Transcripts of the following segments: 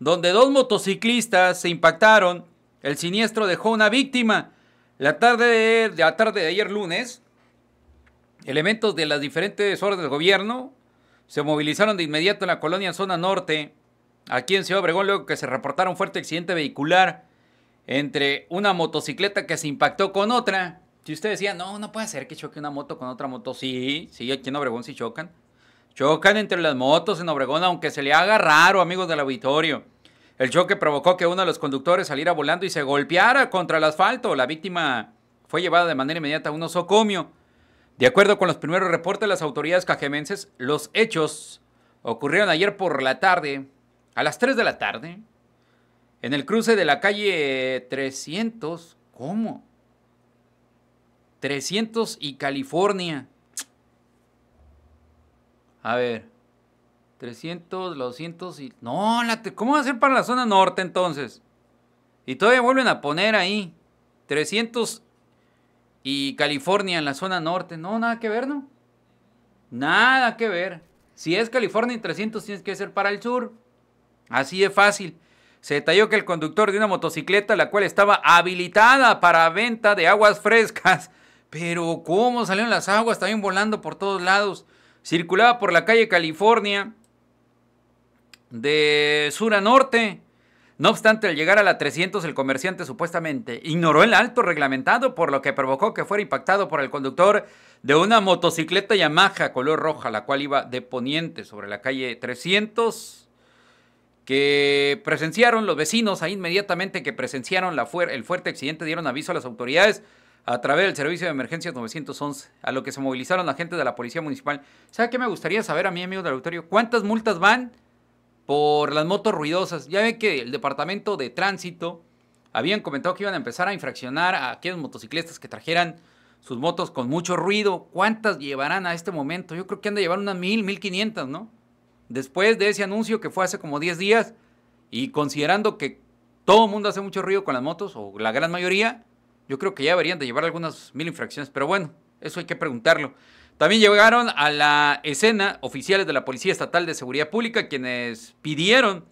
donde dos motociclistas se impactaron. El siniestro dejó una víctima. La tarde de, ayer lunes, elementos de las diferentes órdenes del gobierno se movilizaron de inmediato en la colonia zona norte, aquí en Ciudad Obregón, luego que se reportaron un fuerte accidente vehicular entre una motocicleta que se impactó con otra. Si usted decía, no, no puede ser que choque una moto con otra moto, sí, sí, aquí en Obregón sí chocan. Chocan entre las motos en Obregón, aunque se le haga raro, amigos del auditorio. El choque provocó que uno de los conductores saliera volando y se golpeara contra el asfalto. La víctima fue llevada de manera inmediata a un osocomio. De acuerdo con los primeros reportes de las autoridades cajemenses, los hechos ocurrieron ayer por la tarde, a las 3 de la tarde, en el cruce de la calle 300. ¿Cómo? 300 y California. A ver. 300, 200 y... No, ¿cómo va a ser para la zona norte entonces? Y todavía vuelven a poner ahí 300 y California en la zona norte. No, nada que ver, ¿no? Nada que ver. Si es California y 300 tienes que ser para el sur. Así de fácil. Se detalló que el conductor de una motocicleta, la cual estaba habilitada para venta de aguas frescas, pero cómo salieron las aguas, también volando por todos lados circulaba por la calle California de sur a norte. No obstante, al llegar a la 300, el comerciante supuestamente ignoró el alto reglamentado, por lo que provocó que fuera impactado por el conductor de una motocicleta Yamaha color roja, la cual iba de poniente sobre la calle 300, que presenciaron los vecinos ahí inmediatamente que presenciaron la el fuerte accidente, dieron aviso a las autoridades, a través del Servicio de Emergencias 911, a lo que se movilizaron agentes de la Policía Municipal. ¿Sabe qué me gustaría saber a mí, amigos del auditorio? ¿Cuántas multas van por las motos ruidosas? Ya ve que el Departamento de Tránsito habían comentado que iban a empezar a infraccionar a aquellos motociclistas que trajeran sus motos con mucho ruido. ¿Cuántas llevarán a este momento? Yo creo que han de llevar unas mil, mil quinientas, ¿no? Después de ese anuncio que fue hace como 10 días y considerando que todo el mundo hace mucho ruido con las motos, o la gran mayoría, yo creo que ya deberían de llevar algunas mil infracciones, pero bueno, eso hay que preguntarlo. También llegaron a la escena oficiales de la Policía Estatal de Seguridad Pública, quienes pidieron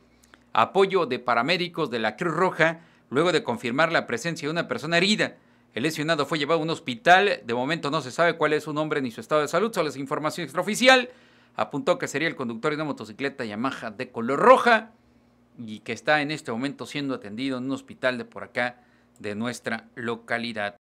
apoyo de paramédicos de la Cruz Roja luego de confirmar la presencia de una persona herida. El lesionado fue llevado a un hospital. De momento no se sabe cuál es su nombre ni su estado de salud, solo es información extraoficial. Apuntó que sería el conductor de una motocicleta Yamaha de color roja y que está en este momento siendo atendido en un hospital de por acá de nuestra localidad.